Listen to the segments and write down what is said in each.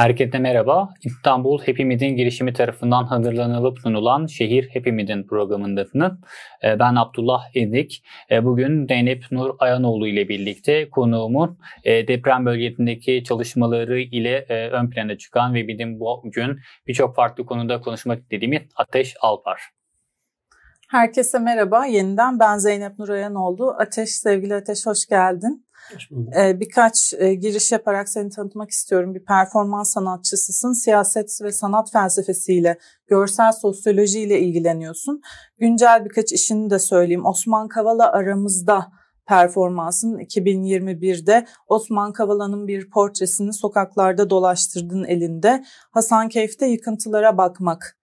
Herkese merhaba. İstanbul Hepimizin girişimi tarafından hazırlanılıp sunulan Şehir Hepimizin Mid'in programındasınız. Ee, ben Abdullah Ezik. Ee, bugün Zeynep Nur Ayanoğlu ile birlikte konuğumun e, deprem bölgesindeki çalışmaları ile e, ön plana çıkan ve bizim bugün birçok farklı konuda konuşmak istediğimiz Ateş Alpar. Herkese merhaba. Yeniden ben Zeynep Nur Ayanoğlu. Ateş, sevgili Ateş hoş geldin. Ee, birkaç e, giriş yaparak seni tanıtmak istiyorum. Bir performans sanatçısısın. Siyaset ve sanat felsefesiyle, görsel sosyolojiyle ilgileniyorsun. Güncel birkaç işini de söyleyeyim. Osman Kavala aramızda performansın 2021'de Osman Kavala'nın bir portresini sokaklarda dolaştırdın elinde. Hasan Hasankeyf'te yıkıntılara bakmak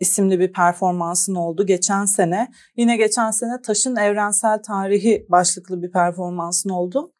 isimli bir performansın oldu geçen sene. Yine geçen sene Taş'ın Evrensel Tarihi başlıklı bir performansın oldu.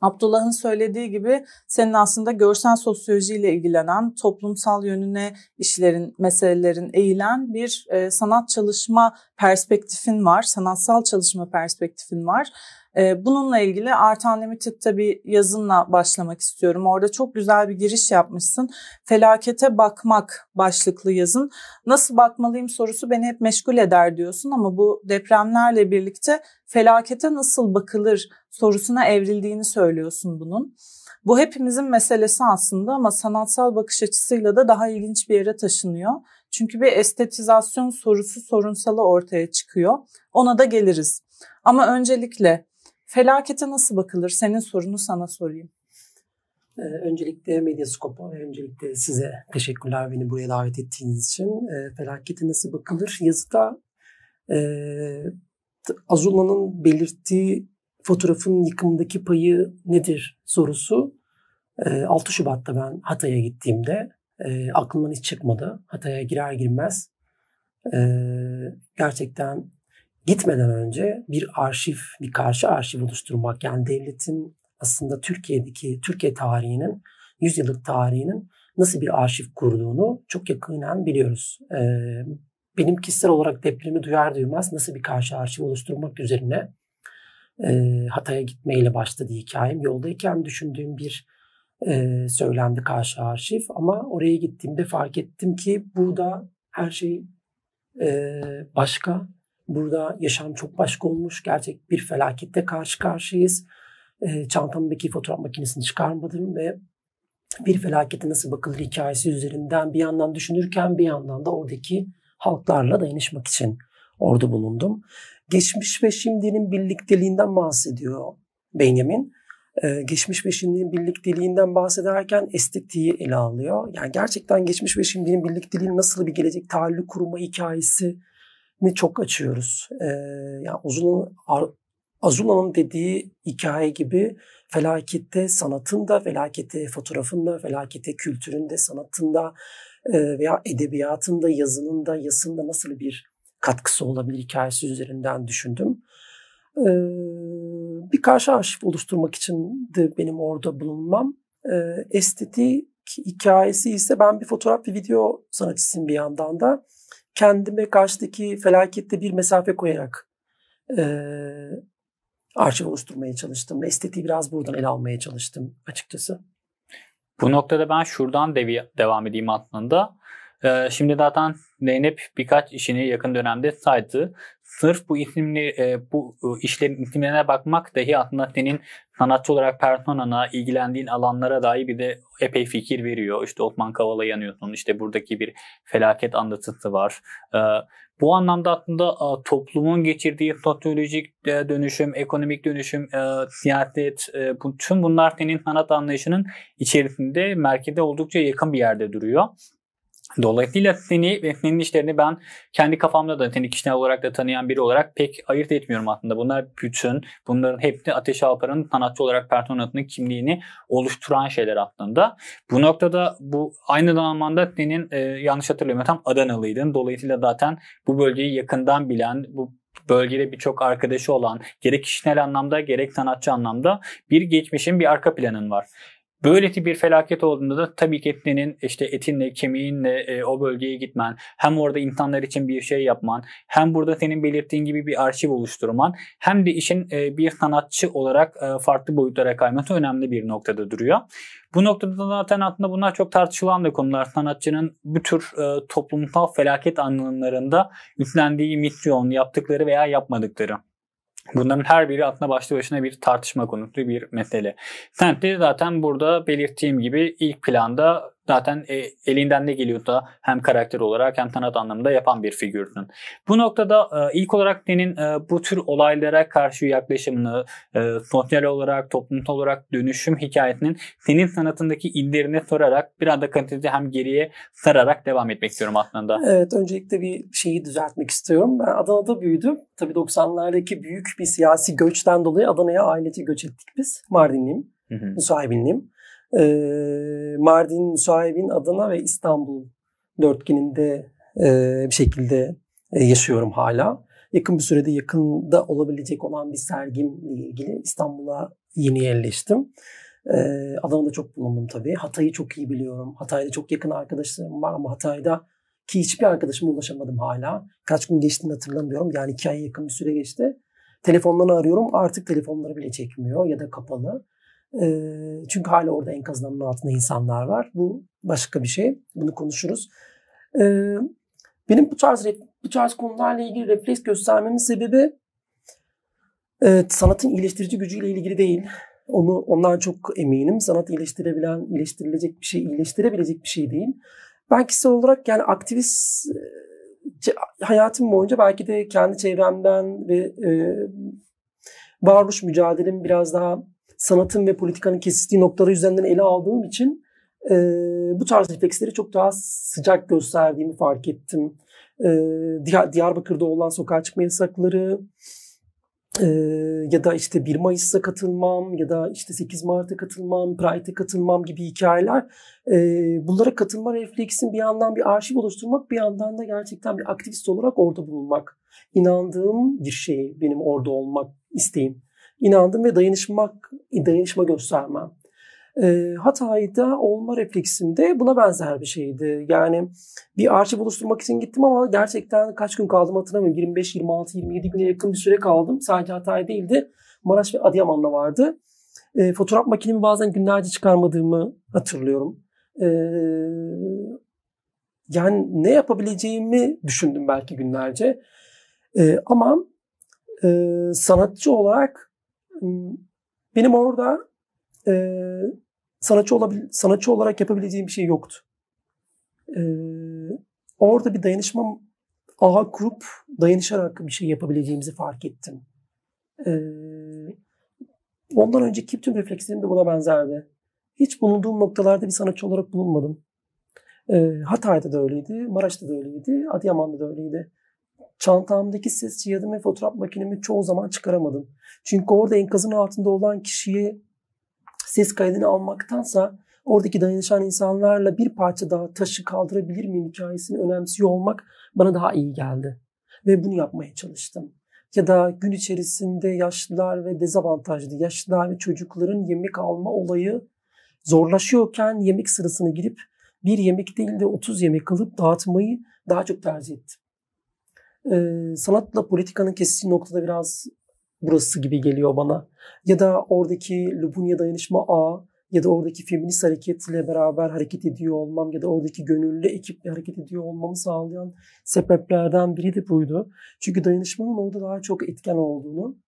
Abdullah'ın söylediği gibi senin aslında görsel sosyolojiyle ilgilenen, toplumsal yönüne işlerin, meselelerin eğilen bir e, sanat çalışma perspektifin var, sanatsal çalışma perspektifin var. Ee, bununla ilgili Artan Limited'de bir yazınla başlamak istiyorum. Orada çok güzel bir giriş yapmışsın. Felakete bakmak başlıklı yazın. Nasıl bakmalıyım sorusu beni hep meşgul eder diyorsun ama bu depremlerle birlikte felakete nasıl bakılır sorusuna evrildiğini söylüyorsun bunun. Bu hepimizin meselesi aslında ama sanatsal bakış açısıyla da daha ilginç bir yere taşınıyor. Çünkü bir estetizasyon sorusu sorunsalı ortaya çıkıyor. Ona da geliriz. Ama öncelikle Felakete nasıl bakılır? Senin sorunu sana sorayım. Ee, öncelikle Medyaskop'a ve öncelikle size teşekkürler beni buraya davet ettiğiniz için. E, felakete nasıl bakılır? Yazıda e, Azula'nın belirttiği fotoğrafın yıkımındaki payı nedir sorusu. 6 e, Şubat'ta ben Hatay'a gittiğimde e, aklımdan hiç çıkmadı. Hatay'a girer girmez e, gerçekten gitmeden önce bir arşiv, bir karşı arşiv oluşturmak yani devletin aslında Türkiye'deki Türkiye tarihinin yüzyıllık tarihinin nasıl bir arşiv kurduğunu çok yakından biliyoruz. Ee, benim kişisel olarak depremi duyar duymaz nasıl bir karşı arşiv oluşturmak üzerine e, Hatay'a gitmeyle başladı hikayem. Yoldayken düşündüğüm bir e, söylemdi karşı arşiv ama oraya gittiğimde fark ettim ki burada her şey e, başka Burada yaşam çok başka olmuş. Gerçek bir felakette karşı karşıyız. E, ee, çantamdaki fotoğraf makinesini çıkarmadım ve bir felakete nasıl bakılır hikayesi üzerinden bir yandan düşünürken bir yandan da oradaki halklarla dayanışmak için orada bulundum. Geçmiş ve şimdinin birlikteliğinden bahsediyor Benjamin. Ee, geçmiş ve şimdinin birlikteliğinden bahsederken estetiği ele alıyor. Yani gerçekten geçmiş ve şimdinin birlikteliği nasıl bir gelecek tahayyülü kurma hikayesi ne çok açıyoruz. Ee, yani uzun Azula'nın dediği hikaye gibi felakette sanatın da, felakette fotoğrafın da, felakette kültürün de, sanatın da e, veya edebiyatın da, yazının da, yasında nasıl bir katkısı olabilir hikayesi üzerinden düşündüm. Ee, bir karşı arşiv oluşturmak için de benim orada bulunmam. Ee, estetik hikayesi ise ben bir fotoğraf ve video sanatçısıyım bir yandan da kendime karşıdaki felakette bir mesafe koyarak e, arşiv oluşturmaya çalıştım. Estetiği biraz buradan ele almaya çalıştım açıkçası. Bu noktada ben şuradan dev- devam edeyim aslında. Ee, şimdi zaten Zeynep birkaç işini yakın dönemde saydı. Sırf bu isimli e, bu e, işlerin isimlerine bakmak dahi aslında senin sanatçı olarak personana, ilgilendiğin alanlara dair bir de epey fikir veriyor. İşte Osman Kavala yanıyorsun, işte buradaki bir felaket anlatısı var. Ee, bu anlamda aslında e, toplumun geçirdiği sosyolojik dönüşüm, ekonomik dönüşüm, siyaset, tüm bunlar senin sanat anlayışının içerisinde merkeze oldukça yakın bir yerde duruyor. Dolayısıyla seni ve senin işlerini ben kendi kafamda da seni kişisel olarak da tanıyan biri olarak pek ayırt etmiyorum aslında. Bunlar bütün, bunların hepsi Ateş Alpar'ın sanatçı olarak personatının kimliğini oluşturan şeyler aslında. Bu noktada bu aynı zamanda senin e, yanlış tam Adanalıydın. Dolayısıyla zaten bu bölgeyi yakından bilen, bu bölgede birçok arkadaşı olan gerek kişisel anlamda gerek sanatçı anlamda bir geçmişin bir arka planın var. Böyle bir felaket olduğunda da tabii ki etinin işte etinle, kemiğinle e, o bölgeye gitmen, hem orada insanlar için bir şey yapman, hem burada senin belirttiğin gibi bir arşiv oluşturman, hem de işin e, bir sanatçı olarak e, farklı boyutlara kayması önemli bir noktada duruyor. Bu noktada zaten aslında bunlar çok tartışılan da konular. Sanatçının bu tür e, toplumsal felaket anlamlarında üstlendiği misyon, yaptıkları veya yapmadıkları. Bunların her biri aslında başlı başına bir tartışma konusu bir mesele. Sentleri zaten burada belirttiğim gibi ilk planda Zaten e, elinden ne geliyor da hem karakter olarak hem sanat anlamında yapan bir figürdün. Bu noktada e, ilk olarak senin e, bu tür olaylara karşı yaklaşımını e, sosyal olarak, toplumsal olarak dönüşüm hikayesinin senin sanatındaki izlerini sorarak bir anda kaliteli hem geriye sararak devam etmek istiyorum aslında. Evet öncelikle bir şeyi düzeltmek istiyorum. Ben Adana'da büyüdüm. Tabii 90'lardaki büyük bir siyasi göçten dolayı Adana'ya aileci göç ettik biz. Mardinliyim, müsahibinliyim e, Mardin, Müsahibin, Adana ve İstanbul dörtgeninde e, bir şekilde e, yaşıyorum hala. Yakın bir sürede yakında olabilecek olan bir sergimle ilgili İstanbul'a yeni yerleştim. E, Adana'da çok bulundum tabii. Hatay'ı çok iyi biliyorum. Hatay'da çok yakın arkadaşlarım var ama Hatay'da ki hiçbir arkadaşıma ulaşamadım hala. Kaç gün geçtiğini hatırlamıyorum. Yani iki aya yakın bir süre geçti. Telefondan arıyorum artık telefonları bile çekmiyor ya da kapalı. Çünkü hala orada enkazın altında insanlar var. Bu başka bir şey. Bunu konuşuruz. Benim bu tarz bu tarz konularla ilgili refleks göstermemin sebebi sanatın iyileştirici gücüyle ilgili değil. Onu ondan çok eminim. Sanat iyileştirebilen, iyileştirilecek bir şey, iyileştirebilecek bir şey değil. Ben kişisel olarak yani aktivist hayatım boyunca belki de kendi çevremden ve e, varoluş mücadelem biraz daha sanatın ve politikanın kesiştiği noktaları üzerinden ele aldığım için e, bu tarz refleksleri çok daha sıcak gösterdiğimi fark ettim. E, Diyarbakır'da olan sokağa çıkma yasakları e, ya da işte 1 Mayıs'a katılmam ya da işte 8 Mart'a katılmam, Pride'e katılmam gibi hikayeler e, bunlara katılma refleksin bir yandan bir arşiv oluşturmak bir yandan da gerçekten bir aktivist olarak orada bulunmak. inandığım bir şey benim orada olmak isteğim inandım ve dayanışmak, dayanışma göstermem. E, Hatay'da olma refleksimde buna benzer bir şeydi. Yani bir arşiv oluşturmak için gittim ama gerçekten kaç gün kaldım hatırlamıyorum. 25, 26, 27 güne yakın bir süre kaldım. Sadece Hatay değildi. Maraş ve Adıyaman'da vardı. E, fotoğraf makinemi bazen günlerce çıkarmadığımı hatırlıyorum. E, yani ne yapabileceğimi düşündüm belki günlerce. E, ama e, sanatçı olarak benim orada e, sanatçı, olabil, sanatçı olarak yapabileceğim bir şey yoktu. E, orada bir dayanışma ağ kurup dayanışarak bir şey yapabileceğimizi fark ettim. E, ondan önceki tüm reflekslerim de buna benzerdi. Hiç bulunduğum noktalarda bir sanatçı olarak bulunmadım. E, Hatay'da da öyleydi, Maraş'ta da öyleydi, Adıyaman'da da öyleydi çantamdaki ses cihazımı ve fotoğraf makinemi çoğu zaman çıkaramadım. Çünkü orada enkazın altında olan kişiye ses kaydını almaktansa oradaki dayanışan insanlarla bir parça daha taşı kaldırabilir miyim hikayesini önemsiyor olmak bana daha iyi geldi. Ve bunu yapmaya çalıştım. Ya da gün içerisinde yaşlılar ve dezavantajlı yaşlılar ve çocukların yemek alma olayı zorlaşıyorken yemek sırasına girip bir yemek değil de 30 yemek alıp dağıtmayı daha çok tercih ettim e, sanatla politikanın kesiştiği noktada biraz burası gibi geliyor bana. Ya da oradaki Lubunya Dayanışma a, ya da oradaki feminist hareketle beraber hareket ediyor olmam ya da oradaki gönüllü ekiple hareket ediyor olmamı sağlayan sebeplerden biri de buydu. Çünkü dayanışmanın orada daha çok etken olduğunu,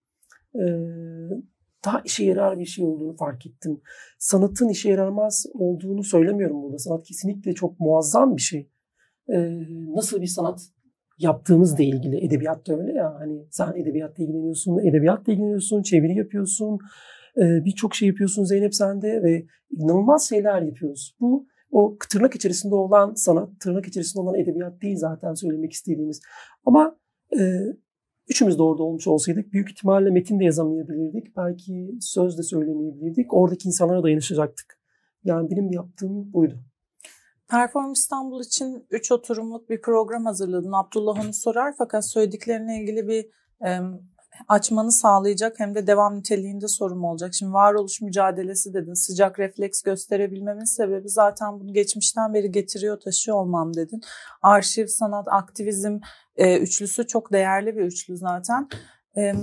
daha işe yarar bir şey olduğunu fark ettim. Sanatın işe yaramaz olduğunu söylemiyorum burada. Sanat kesinlikle çok muazzam bir şey. Nasıl bir sanat yaptığımızla ilgili. Edebiyat da öyle ya hani sen edebiyatla ilgileniyorsun, edebiyatla ilgileniyorsun, çeviri yapıyorsun. E, birçok şey yapıyorsun Zeynep sen ve inanılmaz şeyler yapıyoruz. Bu o tırnak içerisinde olan sanat, tırnak içerisinde olan edebiyat değil zaten söylemek istediğimiz. Ama e, üçümüz de orada olmuş olsaydık büyük ihtimalle metin de yazamayabilirdik. Belki söz de söylemeyebilirdik. Oradaki insanlara dayanışacaktık. Yani benim yaptığım buydu. Perform İstanbul için 3 oturumluk bir program hazırladın. Abdullah onu sorar fakat söylediklerine ilgili bir e, açmanı sağlayacak hem de devam niteliğinde sorum olacak. Şimdi varoluş mücadelesi dedin. Sıcak refleks gösterebilmemin sebebi zaten bunu geçmişten beri getiriyor taşıyor olmam dedin. Arşiv, sanat, aktivizm e, üçlüsü çok değerli bir üçlü zaten. E,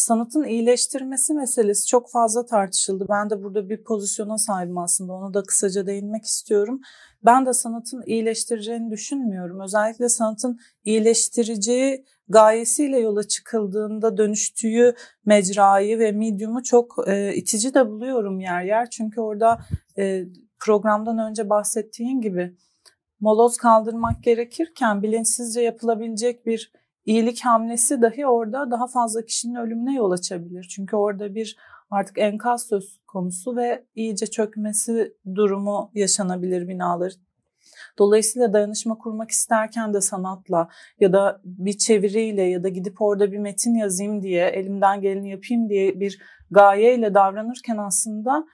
sanatın iyileştirmesi meselesi çok fazla tartışıldı. Ben de burada bir pozisyona sahibim aslında. Ona da kısaca değinmek istiyorum. Ben de sanatın iyileştireceğini düşünmüyorum. Özellikle sanatın iyileştirici gayesiyle yola çıkıldığında dönüştüğü mecrayı ve medium'u çok e, itici de buluyorum yer yer. Çünkü orada e, programdan önce bahsettiğin gibi moloz kaldırmak gerekirken bilinçsizce yapılabilecek bir iyilik hamlesi dahi orada daha fazla kişinin ölümüne yol açabilir. Çünkü orada bir artık enkaz söz konusu ve iyice çökmesi durumu yaşanabilir binalar. Dolayısıyla dayanışma kurmak isterken de sanatla ya da bir çeviriyle ya da gidip orada bir metin yazayım diye, elimden geleni yapayım diye bir gayeyle davranırken aslında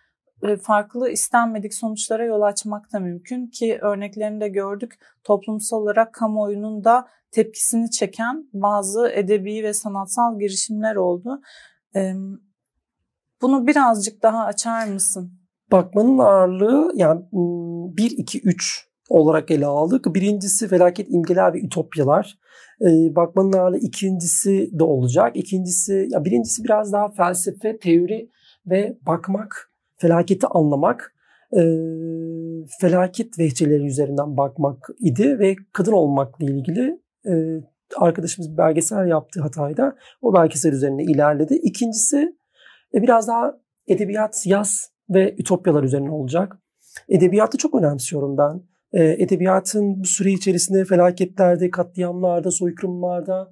e, farklı istenmedik sonuçlara yol açmak da mümkün ki örneklerini de gördük. Toplumsal olarak kamuoyunun da tepkisini çeken bazı edebi ve sanatsal girişimler oldu. Bunu birazcık daha açar mısın? Bakmanın ağırlığı yani 1, 2, 3 olarak ele aldık. Birincisi felaket imgeler ve ütopyalar. Ee, bakmanın ağırlığı ikincisi de olacak. İkincisi, ya birincisi biraz daha felsefe, teori ve bakmak felaketi anlamak, e, felaket vehçeleri üzerinden bakmak idi ve kadın olmakla ilgili e, arkadaşımız bir belgesel yaptı Hatay'da. O belgesel üzerine ilerledi. İkincisi e, biraz daha edebiyat, yaz ve ütopyalar üzerine olacak. Edebiyatı çok önemsiyorum ben. E, edebiyatın bu süre içerisinde felaketlerde, katliamlarda, soykırımlarda,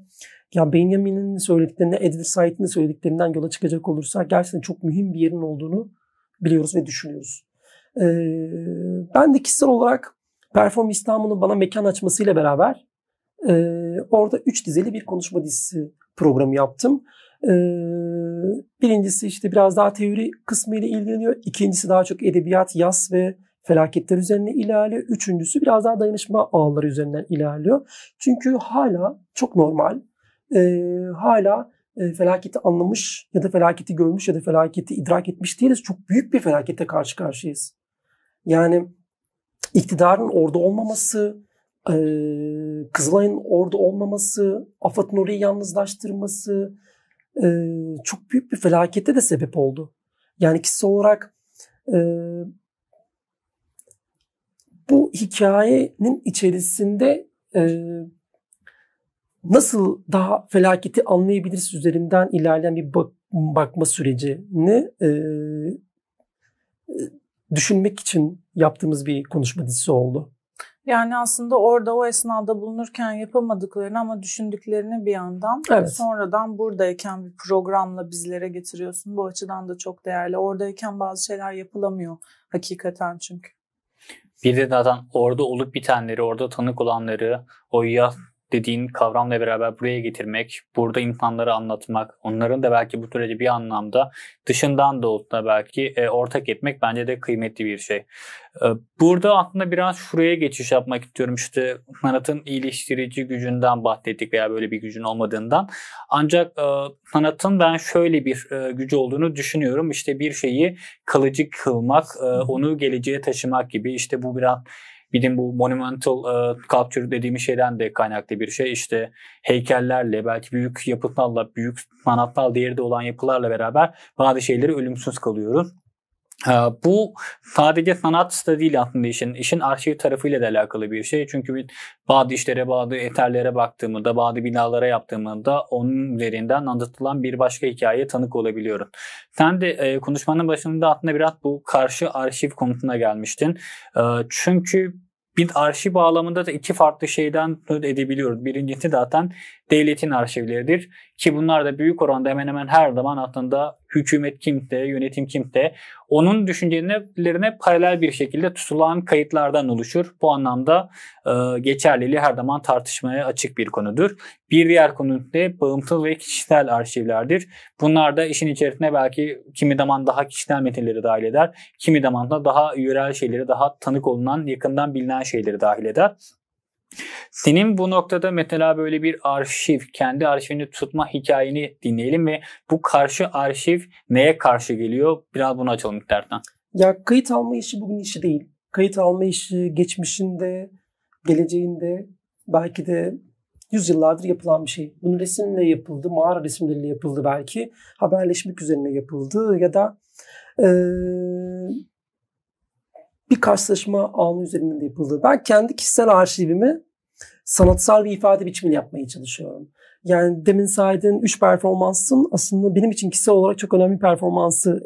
ya Benjamin'in söylediklerine, Edward Said'in söylediklerinden yola çıkacak olursak gerçekten çok mühim bir yerin olduğunu biliyoruz ve düşünüyoruz. E, ben de kişisel olarak Perform İstanbul'un bana mekan açmasıyla beraber e, orada üç dizeli bir konuşma dizisi programı yaptım. E, birincisi işte biraz daha teori kısmı ile ilgileniyor. İkincisi daha çok edebiyat, yaz ve felaketler üzerine ilerliyor. Üçüncüsü biraz daha dayanışma ağları üzerinden ilerliyor. Çünkü hala çok normal, e, hala e, felaketi anlamış ya da felaketi görmüş ya da felaketi idrak etmiş değiliz. Çok büyük bir felakete karşı karşıyayız. Yani iktidarın orada olmaması, e, Kızılay'ın orada olmaması, AFAD'ın orayı yalnızlaştırması e, çok büyük bir felakete de sebep oldu. Yani kişisel olarak e, bu hikayenin içerisinde nasıl daha felaketi anlayabiliriz üzerinden ilerleyen bir bak, bakma sürecini e, e, düşünmek için yaptığımız bir konuşma dizisi oldu. Yani aslında orada o esnada bulunurken yapamadıklarını ama düşündüklerini bir yandan evet. sonradan buradayken bir programla bizlere getiriyorsun. Bu açıdan da çok değerli. Oradayken bazı şeyler yapılamıyor hakikaten çünkü. Bir de zaten orada olup bitenleri, orada tanık olanları, o ya dediğin kavramla beraber buraya getirmek, burada insanları anlatmak, onların da belki bu süreci bir anlamda dışından da olsa belki e, ortak etmek bence de kıymetli bir şey. E, burada aslında biraz şuraya geçiş yapmak istiyorum. İşte sanatın iyileştirici gücünden bahsettik veya böyle bir gücün olmadığından. Ancak e, sanatın ben şöyle bir gücü olduğunu düşünüyorum. İşte bir şeyi kalıcı kılmak, onu geleceğe taşımak gibi. İşte bu biraz bilim bu monumental e, culture dediğimiz şeyden de kaynaklı bir şey. İşte heykellerle belki büyük yapıtlarla, büyük sanatsal değeri de olan yapılarla beraber bazı şeyleri ölümsüz kalıyoruz. E, bu sadece sanat da değil aslında işin. işin arşiv tarafıyla da alakalı bir şey. Çünkü bir bazı işlere, bazı eterlere baktığımda, bazı binalara yaptığımda onun üzerinden anlatılan bir başka hikayeye tanık olabiliyorum. Sen de e, konuşmanın başında aslında biraz bu karşı arşiv konusuna gelmiştin. E, çünkü bir arşiv bağlamında da iki farklı şeyden edebiliyoruz. Birincisi zaten devletin arşivleridir. Ki bunlar da büyük oranda hemen hemen her zaman altında hükümet kimde, yönetim kimde, onun düşüncelerine paralel bir şekilde tutulan kayıtlardan oluşur. Bu anlamda e, geçerliliği her zaman tartışmaya açık bir konudur. Bir diğer konu da bağımsız ve kişisel arşivlerdir. Bunlar da işin içerisine belki kimi zaman daha kişisel metinleri dahil eder, kimi zaman da daha yörel şeyleri, daha tanık olunan, yakından bilinen şeyleri dahil eder. Senin bu noktada mesela böyle bir arşiv, kendi arşivini tutma hikayeni dinleyelim ve bu karşı arşiv neye karşı geliyor? Biraz bunu açalım istersen. Ya kayıt alma işi bugün işi değil. Kayıt alma işi geçmişinde, geleceğinde belki de yüzyıllardır yapılan bir şey. Bunu resimle yapıldı, mağara resimleriyle yapıldı belki. Haberleşmek üzerine yapıldı ya da e, bir karşılaşma anı üzerinden de yapıldı. Ben kendi kişisel arşivimi sanatsal bir ifade biçimini yapmaya çalışıyorum. Yani demin saydığın 3 performansın aslında benim için kişisel olarak çok önemli performansı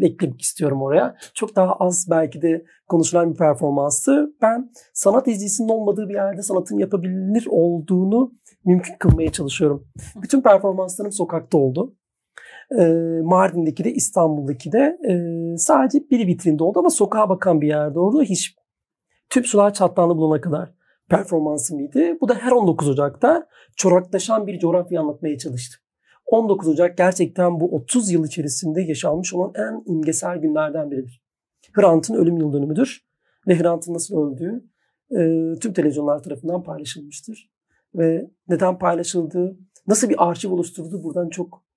eklemek istiyorum oraya. Çok daha az belki de konuşulan bir performansı. Ben sanat izleyicisinin olmadığı bir yerde sanatın yapabilir olduğunu mümkün kılmaya çalışıyorum. Bütün performanslarım sokakta oldu. Ee, Mardin'deki de İstanbul'daki de e, sadece bir vitrinde oldu ama sokağa bakan bir yerde oldu. Hiç tüp sular çatlağını bulana kadar performansı mıydı? Bu da her 19 Ocak'ta çoraklaşan bir coğrafya anlatmaya çalıştı. 19 Ocak gerçekten bu 30 yıl içerisinde yaşanmış olan en imgesel günlerden biridir. Hrant'ın ölüm yıl dönümüdür ve Hrant'ın nasıl öldüğü e, tüm televizyonlar tarafından paylaşılmıştır. Ve neden paylaşıldığı, nasıl bir arşiv oluşturdu buradan çok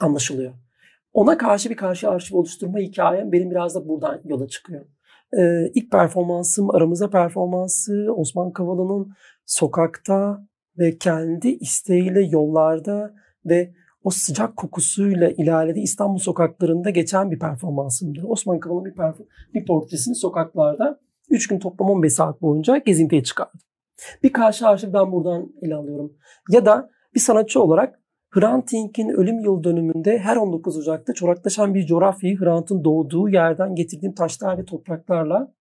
anlaşılıyor. Ona karşı bir karşı arşiv oluşturma hikayem benim biraz da buradan yola çıkıyor. Ee, ilk performansım aramıza performansı Osman Kavala'nın sokakta ve kendi isteğiyle yollarda ve o sıcak kokusuyla ilerledi İstanbul sokaklarında geçen bir performansımdır. Osman Kavala'nın bir, perform- bir portresini sokaklarda 3 gün toplam 15 saat boyunca gezintiye çıkardım. Bir karşı arşiv ben buradan ele alıyorum. Ya da bir sanatçı olarak Hrant Dink'in ölüm yıl dönümünde her 19 Ocak'ta çoraklaşan bir coğrafyayı Hrant'ın doğduğu yerden getirdiğim taşlar ve topraklarla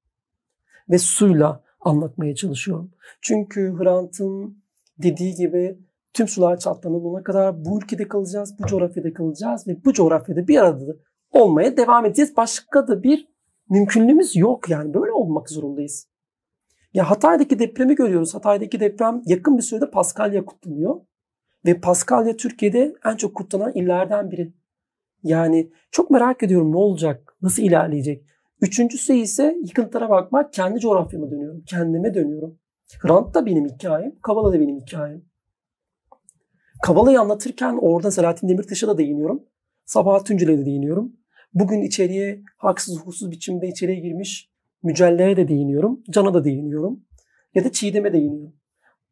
ve suyla anlatmaya çalışıyorum. Çünkü Hrant'ın dediği gibi tüm sular çatlanılana kadar bu ülkede kalacağız, bu coğrafyada kalacağız ve bu coğrafyada bir arada olmaya devam edeceğiz. Başka da bir mümkünlüğümüz yok yani böyle olmak zorundayız. Ya Hatay'daki depremi görüyoruz. Hatay'daki deprem yakın bir sürede Paskalya kutlanıyor. Ve Paskalya Türkiye'de en çok kutlanan illerden biri. Yani çok merak ediyorum ne olacak, nasıl ilerleyecek. Üçüncüsü ise yıkıntılara bakmak, kendi coğrafyama dönüyorum, kendime dönüyorum. Rant da benim hikayem, Kavala da benim hikayem. Kavala'yı anlatırken orada Selahattin Demirtaş'a da değiniyorum. Sabah Tüncül'e de değiniyorum. Bugün içeriye haksız hukuksuz biçimde içeriye girmiş Mücelle'ye de değiniyorum. Can'a da değiniyorum. Ya da Çiğdem'e değiniyorum.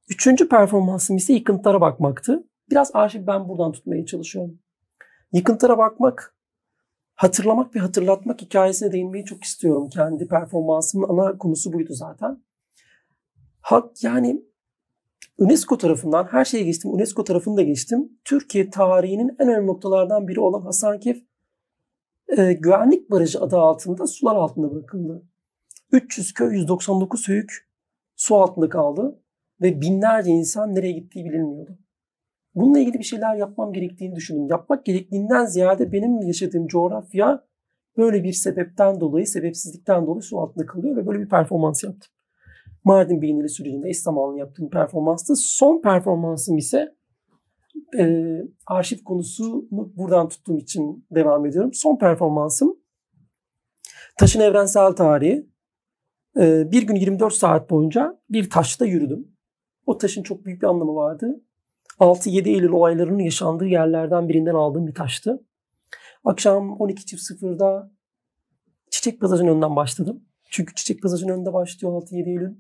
Üçüncü performansım ise yıkıntılara bakmaktı. Biraz arşiv ben buradan tutmaya çalışıyorum. Yıkıntılara bakmak, hatırlamak ve hatırlatmak hikayesine değinmeyi çok istiyorum. Kendi performansımın ana konusu buydu zaten. Hak yani UNESCO tarafından her şeye geçtim. UNESCO tarafını da geçtim. Türkiye tarihinin en önemli noktalardan biri olan Hasankeyf e, güvenlik barajı adı altında sular altında bırakıldı. 300 köy 199 höyük su altında kaldı ve binlerce insan nereye gittiği bilinmiyordu. Bununla ilgili bir şeyler yapmam gerektiğini düşündüm. Yapmak gerektiğinden ziyade benim yaşadığım coğrafya böyle bir sebepten dolayı, sebepsizlikten dolayı su altında kalıyor ve böyle bir performans yaptım. Mardin Beyneli sürecinde eş zamanlı yaptığım performanstı. Son performansım ise e, arşiv konusunu buradan tuttuğum için devam ediyorum. Son performansım Taşın Evrensel Tarihi. E, bir gün 24 saat boyunca bir taşta yürüdüm. O taşın çok büyük bir anlamı vardı. 6-7 Eylül olaylarının yaşandığı yerlerden birinden aldığım bir taştı. Akşam 12.00'da Çiçek Pasajı'nın önünden başladım. Çünkü Çiçek Pasajı'nın önünde başlıyor 6-7 Eylül.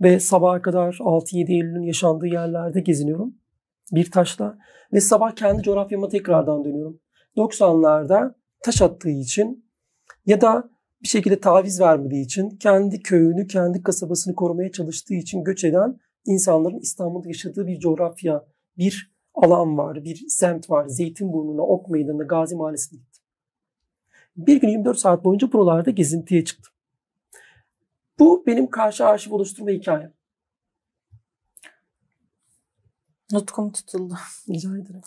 Ve sabaha kadar 6-7 Eylül'ün yaşandığı yerlerde geziniyorum. Bir taşla. Ve sabah kendi coğrafyama tekrardan dönüyorum. 90'larda taş attığı için ya da bir şekilde taviz vermediği için kendi köyünü, kendi kasabasını korumaya çalıştığı için göç eden insanların İstanbul'da yaşadığı bir coğrafya, bir alan var, bir semt var. Zeytinburnu'na, Ok Meydanı'na, Gazi Mahallesi'ne gittim. Bir gün 24 saat boyunca buralarda gezintiye çıktım. Bu benim karşı arşiv oluşturma hikayem. Nutkum tutuldu. Rica ederim.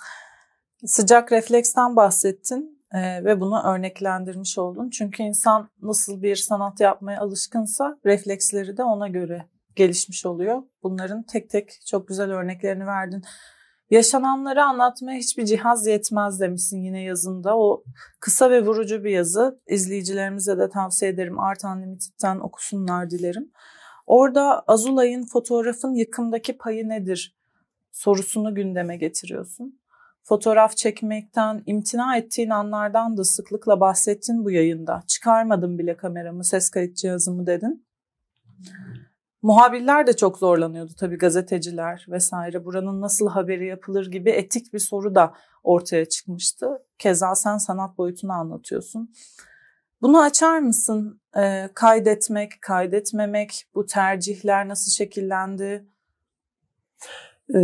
Sıcak refleksten bahsettin e, ve bunu örneklendirmiş oldun. Çünkü insan nasıl bir sanat yapmaya alışkınsa refleksleri de ona göre gelişmiş oluyor. Bunların tek tek çok güzel örneklerini verdin. Yaşananları anlatmaya hiçbir cihaz yetmez demişsin yine yazında. O kısa ve vurucu bir yazı. İzleyicilerimize de tavsiye ederim. Artan Unlimited'den okusunlar dilerim. Orada Azula'nın fotoğrafın yıkımdaki payı nedir sorusunu gündeme getiriyorsun. Fotoğraf çekmekten, imtina ettiğin anlardan da sıklıkla bahsettin bu yayında. Çıkarmadım bile kameramı, ses kayıt cihazımı dedin. Muhabirler de çok zorlanıyordu tabii gazeteciler vesaire. Buranın nasıl haberi yapılır gibi etik bir soru da ortaya çıkmıştı. Keza sen sanat boyutunu anlatıyorsun. Bunu açar mısın? E, kaydetmek, kaydetmemek, bu tercihler nasıl şekillendi? E,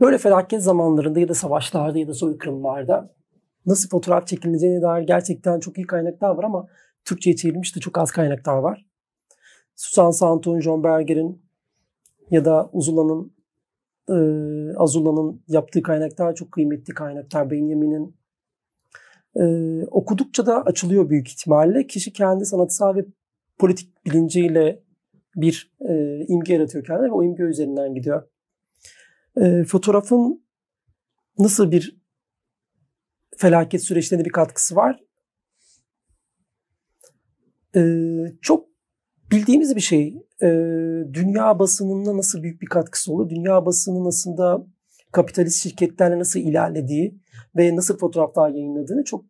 böyle felaket zamanlarında ya da savaşlarda ya da soykırımlarda nasıl fotoğraf çekileceğine dair gerçekten çok iyi kaynaklar var ama Türkçe'ye çevrilmiş de çok az kaynaklar var. Susan Santon, John Berger'in ya da Uzula'nın e, Azula'nın yaptığı kaynaklar çok kıymetli kaynaklar. Benjamin'in e, okudukça da açılıyor büyük ihtimalle. Kişi kendi sanatsal ve politik bilinciyle bir e, imge yaratıyor kendine ve o imge üzerinden gidiyor. E, fotoğrafın nasıl bir felaket süreçlerinde bir katkısı var? Ee, çok bildiğimiz bir şey. E, dünya basınında nasıl büyük bir katkısı olur? Dünya basının aslında kapitalist şirketlerle nasıl ilerlediği ve nasıl fotoğraflar yayınladığını çok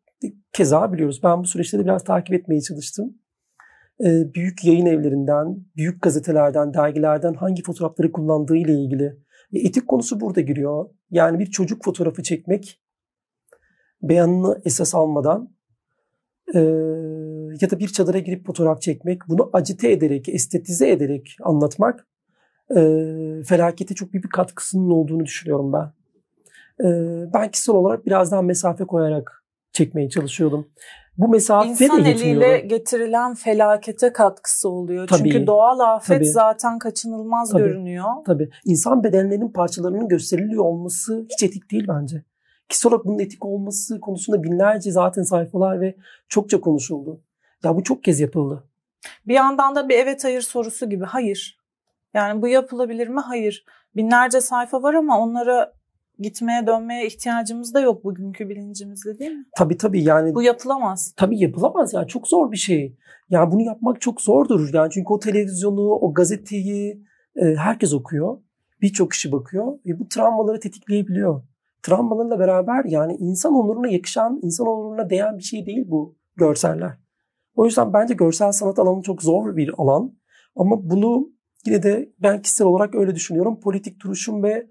keza biliyoruz. Ben bu süreçte de biraz takip etmeye çalıştım. E, büyük yayın evlerinden, büyük gazetelerden, dergilerden hangi fotoğrafları kullandığı ile ilgili. E, etik konusu burada giriyor. Yani bir çocuk fotoğrafı çekmek beyanını esas almadan e, ya da bir çadıra girip fotoğraf çekmek, bunu acite ederek, estetize ederek anlatmak e, felakete çok büyük bir katkısının olduğunu düşünüyorum ben. E, ben kişisel olarak biraz daha mesafe koyarak çekmeye çalışıyordum. Bu mesafe İnsan de eliyle getirilen felakete katkısı oluyor. Tabii, Çünkü doğal afet tabii, zaten kaçınılmaz tabii, görünüyor. Tabii. İnsan bedenlerinin parçalarının gösteriliyor olması hiç etik değil bence. Kişisel olarak bunun etik olması konusunda binlerce zaten sayfalar ve çokça konuşuldu. Ya bu çok kez yapıldı. Bir yandan da bir evet hayır sorusu gibi hayır. Yani bu yapılabilir mi? Hayır. Binlerce sayfa var ama onlara gitmeye dönmeye ihtiyacımız da yok bugünkü bilincimizde değil mi? Tabii tabii yani. Bu yapılamaz. Tabii yapılamaz Yani çok zor bir şey. Yani bunu yapmak çok zordur. Yani çünkü o televizyonu, o gazeteyi e, herkes okuyor. Birçok kişi bakıyor ve bu travmaları tetikleyebiliyor. Travmalarla beraber yani insan onuruna yakışan, insan onuruna değen bir şey değil bu görseller. O yüzden bence görsel sanat alanı çok zor bir alan. Ama bunu yine de ben kişisel olarak öyle düşünüyorum. Politik duruşum ve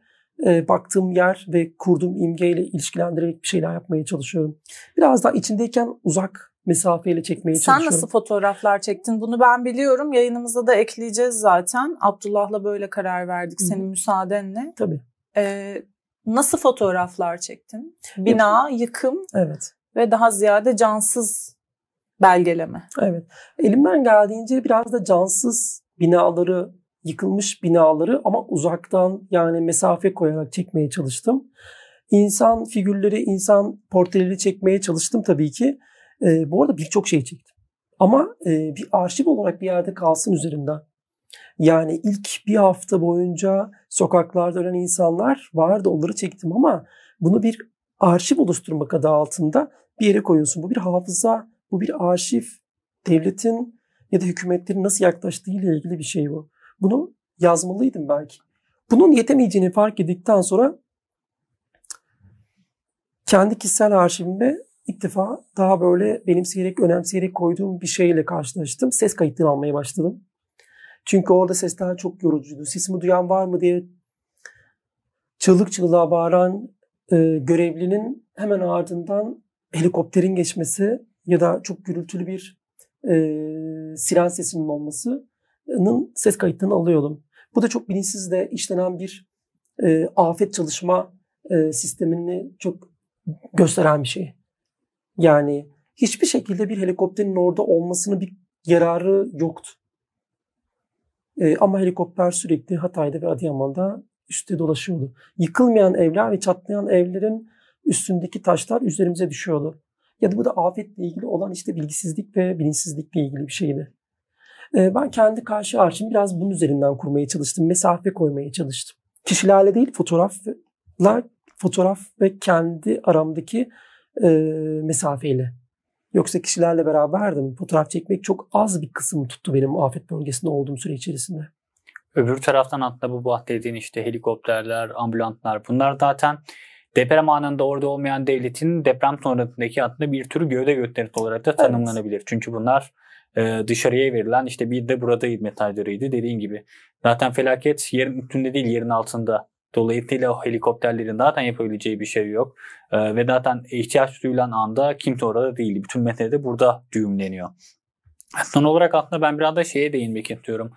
e, baktığım yer ve kurduğum imgeyle ilişkilendirerek bir şeyler yapmaya çalışıyorum. Biraz daha içindeyken uzak mesafeyle çekmeye Sen çalışıyorum. Sen nasıl fotoğraflar çektin? Bunu ben biliyorum. Yayınımıza da ekleyeceğiz zaten. Abdullah'la böyle karar verdik Hı. senin müsaadenle. Tabii. Ee, nasıl fotoğraflar çektin? Bina, yıkım evet. ve daha ziyade cansız belgeleme. Evet. Elimden geldiğince biraz da cansız binaları, yıkılmış binaları ama uzaktan yani mesafe koyarak çekmeye çalıştım. İnsan figürleri, insan portreleri çekmeye çalıştım tabii ki. E, bu arada birçok şey çektim. Ama e, bir arşiv olarak bir yerde kalsın üzerinden. Yani ilk bir hafta boyunca sokaklarda ölen insanlar vardı onları çektim ama bunu bir arşiv oluşturmak adı altında bir yere koyuyorsun. Bu bir hafıza bu bir arşiv. Devletin ya da hükümetlerin nasıl yaklaştığıyla ilgili bir şey bu. Bunu yazmalıydım belki. Bunun yetemeyeceğini fark ettikten sonra kendi kişisel arşivimde ilk defa daha böyle benimseyerek, önemseyerek koyduğum bir şeyle karşılaştım. Ses kayıtları almaya başladım. Çünkü orada sesler çok yorucuydu. Sesimi duyan var mı diye çığlık çığlığa bağıran e, görevlinin hemen ardından helikopterin geçmesi ya da çok gürültülü bir e, siren sesinin olmasının ses kayıtlarını alıyordum. Bu da çok bilinçsiz de işlenen bir e, afet çalışma e, sistemini çok gösteren bir şey. Yani hiçbir şekilde bir helikopterin orada olmasının bir yararı yoktu. E, ama helikopter sürekli Hatay'da ve Adıyaman'da üstte dolaşıyordu. Yıkılmayan evler ve çatlayan evlerin üstündeki taşlar üzerimize düşüyordu ya da bu da afetle ilgili olan işte bilgisizlik ve bilinçsizlikle ilgili bir şeydi. Ee, ben kendi karşı arşim biraz bunun üzerinden kurmaya çalıştım. Mesafe koymaya çalıştım. Kişilerle değil fotoğraflar, fotoğraf ve kendi aramdaki e, mesafeyle. Yoksa kişilerle beraberdim. Fotoğraf çekmek çok az bir kısım tuttu benim afet bölgesinde olduğum süre içerisinde. Öbür taraftan hatta bu bahsettiğin işte helikopterler, ambulanslar bunlar zaten deprem anında orada olmayan devletin deprem sonrasındaki aslında bir tür gövde gösterisi olarak da tanımlanabilir. Evet. Çünkü bunlar e, dışarıya verilen işte bir de buradayız mesajlarıydı dediğin gibi. Zaten felaket yerin üstünde değil yerin altında. Dolayısıyla helikopterlerin zaten yapabileceği bir şey yok. E, ve zaten ihtiyaç duyulan anda kimse orada değil. Bütün mesele de burada düğümleniyor. Son olarak aslında ben biraz da şeye değinmek istiyorum.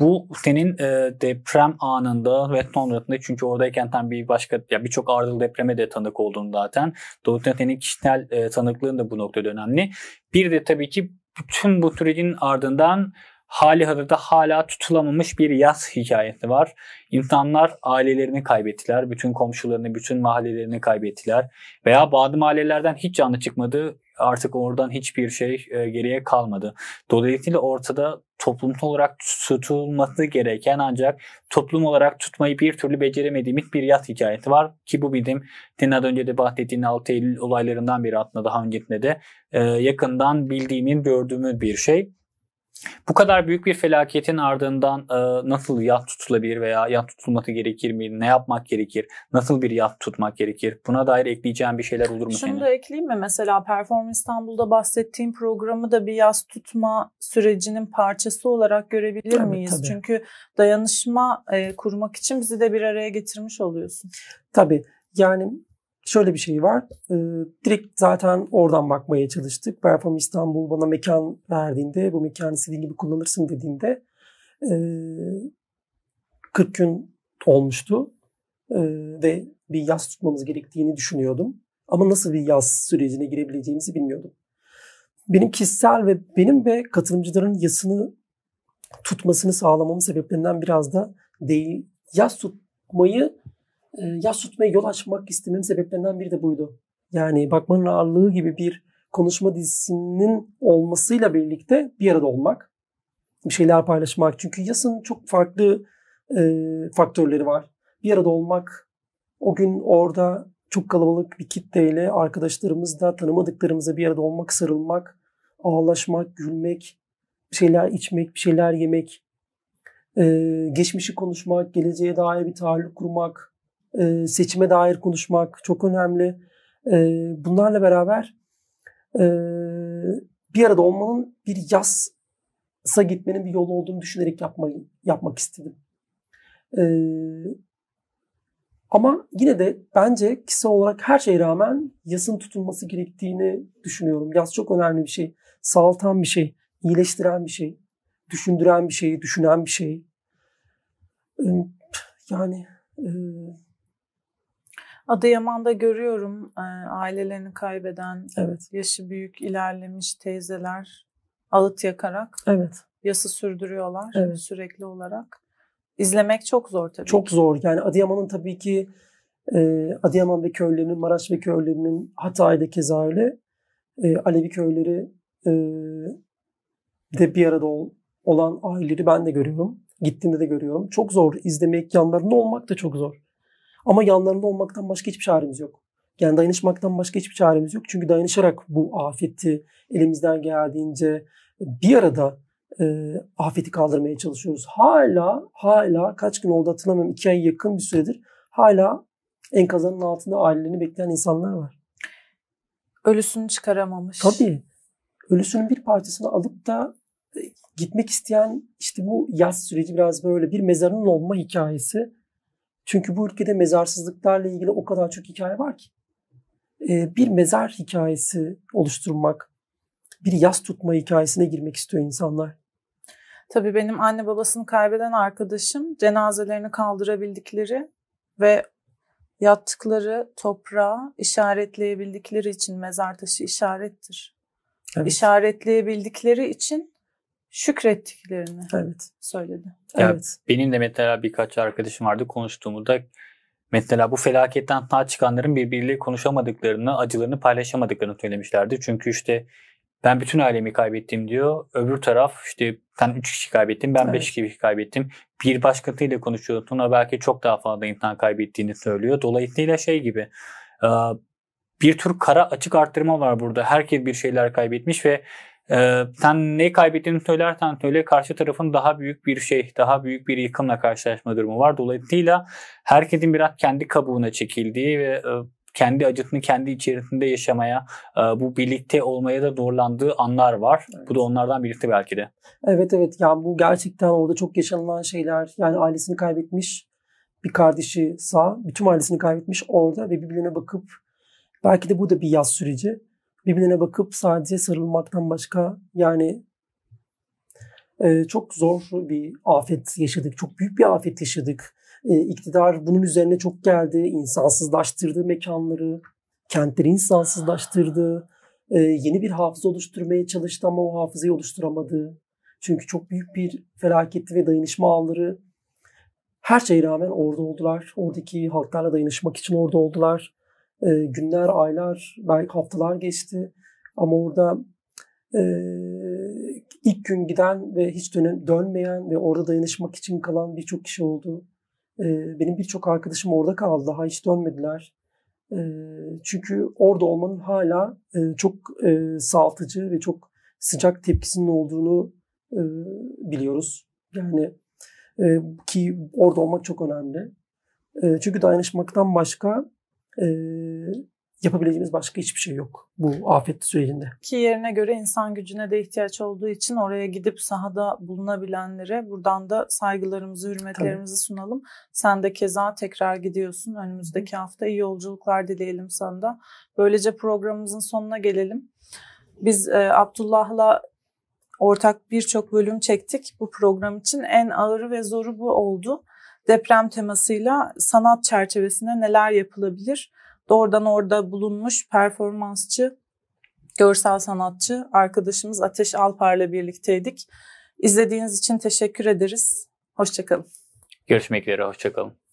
Bu senin e, deprem anında ve sonrasında çünkü oradayken tam bir başka ya birçok ardıl depreme de tanık oldun zaten. Dolayısıyla senin kişisel e, tanıklığın da bu noktada önemli. Bir de tabii ki bütün bu sürecin ardından hali hazırda hala tutulamamış bir yaz hikayesi var. İnsanlar ailelerini kaybettiler, bütün komşularını, bütün mahallelerini kaybettiler veya bazı mahallelerden hiç canlı çıkmadı artık oradan hiçbir şey e, geriye kalmadı. Dolayısıyla ortada toplumsal olarak tutulması gereken ancak toplum olarak tutmayı bir türlü beceremediğimiz bir yat hikayesi var. Ki bu bizim senin az önce de bahsettiğin 6 Eylül olaylarından biri aslında daha öncesinde de e, yakından bildiğimin gördüğümüz bir şey. Bu kadar büyük bir felaketin ardından e, nasıl yat tutulabilir veya yat tutulması gerekir mi? Ne yapmak gerekir? Nasıl bir yat tutmak gerekir? Buna dair ekleyeceğim bir şeyler olur mu Şunu senin? da ekleyeyim mi? Mesela Perform İstanbul'da bahsettiğim programı da bir yas tutma sürecinin parçası olarak görebilir tabii, miyiz? Tabii. Çünkü dayanışma e, kurmak için bizi de bir araya getirmiş oluyorsun. Tabii. Yani şöyle bir şey var. E, direkt zaten oradan bakmaya çalıştık. Berfam İstanbul bana mekan verdiğinde, bu mekanı istediğin gibi kullanırsın dediğinde e, 40 gün olmuştu. E, ve bir yaz tutmamız gerektiğini düşünüyordum. Ama nasıl bir yaz sürecine girebileceğimizi bilmiyordum. Benim kişisel ve benim ve katılımcıların yasını tutmasını sağlamamın sebeplerinden biraz da değil. Yaz tutmayı ee, yas tutmaya yol açmak istemem sebeplerinden biri de buydu. Yani Bakmanın Ağırlığı gibi bir konuşma dizisinin olmasıyla birlikte bir arada olmak, bir şeyler paylaşmak. Çünkü yasın çok farklı e, faktörleri var. Bir arada olmak, o gün orada çok kalabalık bir kitleyle arkadaşlarımızla, tanımadıklarımızla bir arada olmak, sarılmak, ağlaşmak, gülmek, bir şeyler içmek, bir şeyler yemek, e, geçmişi konuşmak, geleceğe dair bir tahayyül kurmak, ee, seçime dair konuşmak çok önemli. Ee, bunlarla beraber e, bir arada olmanın bir yazsa gitmenin bir yolu olduğunu düşünerek yapmayı yapmak istedim. Ee, ama yine de bence kişisel olarak her şeye rağmen yazın tutulması gerektiğini düşünüyorum. Yaz çok önemli bir şey. sağlatan bir şey, iyileştiren bir şey, düşündüren bir şey, düşünen bir şey. Yani e, Adıyaman'da görüyorum e, ailelerini kaybeden, evet. yaşı büyük ilerlemiş teyzeler alıt yakarak evet. yası sürdürüyorlar evet. sürekli olarak. İzlemek çok zor tabii. Çok ki. zor. Yani Adıyaman'ın tabii ki e, Adıyaman ve köylerinin, Maraş ve köylerinin Hatay'da keza öyle e, Alevi köyleri e, de bir arada olan aileleri ben de görüyorum. Gittiğimde de görüyorum. Çok zor. izlemek yanlarında olmak da çok zor. Ama yanlarında olmaktan başka hiçbir çaremiz yok. Yani dayanışmaktan başka hiçbir çaremiz yok. Çünkü dayanışarak bu afeti elimizden geldiğince bir arada e, afeti kaldırmaya çalışıyoruz. Hala, hala kaç gün oldu hatırlamıyorum. iki ay yakın bir süredir hala enkazının altında ailelerini bekleyen insanlar var. Ölüsünü çıkaramamış. Tabii. Ölüsünün bir parçasını alıp da e, gitmek isteyen işte bu yaz süreci biraz böyle bir mezarının olma hikayesi çünkü bu ülkede mezarsızlıklarla ilgili o kadar çok hikaye var ki. E, bir mezar hikayesi oluşturmak, bir yas tutma hikayesine girmek istiyor insanlar. Tabii benim anne babasını kaybeden arkadaşım cenazelerini kaldırabildikleri ve yattıkları toprağı işaretleyebildikleri için mezar taşı işarettir. Evet. İşaretleyebildikleri için şükrettiklerini evet. söyledi. Ya evet. Benim de mesela birkaç arkadaşım vardı konuştuğumda mesela bu felaketten sağ çıkanların birbiriyle konuşamadıklarını, acılarını paylaşamadıklarını söylemişlerdi. Çünkü işte ben bütün ailemi kaybettim diyor. Öbür taraf işte sen 3 kişi kaybettin, ben 5 evet. kişi kaybettim. Bir başkasıyla konuşuyor, o belki çok daha fazla insan kaybettiğini söylüyor. Dolayısıyla şey gibi bir tür kara açık arttırma var burada. Herkes bir şeyler kaybetmiş ve ee, sen ne kaybettiğini söylersen söyle karşı tarafın daha büyük bir şey, daha büyük bir yıkımla karşılaşma durumu var. Dolayısıyla herkesin biraz kendi kabuğuna çekildiği ve e, kendi acısını kendi içerisinde yaşamaya, e, bu birlikte olmaya da zorlandığı anlar var. Evet. Bu da onlardan birisi belki de. Evet evet yani bu gerçekten orada çok yaşanılan şeyler. Yani ailesini kaybetmiş bir kardeşi sağ, bütün ailesini kaybetmiş orada ve birbirine bakıp belki de bu da bir yaz süreci birbirine bakıp sadece sarılmaktan başka yani e, çok zor bir afet yaşadık. Çok büyük bir afet yaşadık. E, iktidar bunun üzerine çok geldi. İnsansızlaştırdı mekanları, kentleri insansızlaştırdı. E, yeni bir hafıza oluşturmaya çalıştı ama o hafızayı oluşturamadı. Çünkü çok büyük bir felaketti ve dayanışma ağları her şeye rağmen orada oldular. Oradaki halklarla dayanışmak için orada oldular. E, günler, aylar, belki haftalar geçti. Ama orada e, ilk gün giden ve hiç dön dönmeyen ve orada dayanışmak için kalan birçok kişi oldu. E, benim birçok arkadaşım orada kaldı. Daha hiç dönmediler. E, çünkü orada olmanın hala e, çok e, sağaltıcı ve çok sıcak tepkisinin olduğunu e, biliyoruz. Yani e, ki orada olmak çok önemli. E, çünkü dayanışmaktan başka e, yapabileceğimiz başka hiçbir şey yok bu afet sürecinde. Ki yerine göre insan gücüne de ihtiyaç olduğu için oraya gidip sahada bulunabilenlere buradan da saygılarımızı, hürmetlerimizi Tabii. sunalım. Sen de keza tekrar gidiyorsun. Önümüzdeki hafta iyi yolculuklar dileyelim sana da. Böylece programımızın sonuna gelelim. Biz e, Abdullah'la ortak birçok bölüm çektik. Bu program için en ağırı ve zoru bu oldu deprem temasıyla sanat çerçevesinde neler yapılabilir? Doğrudan orada bulunmuş performansçı, görsel sanatçı arkadaşımız Ateş Alpar'la birlikteydik. İzlediğiniz için teşekkür ederiz. Hoşçakalın. Görüşmek üzere, hoşçakalın.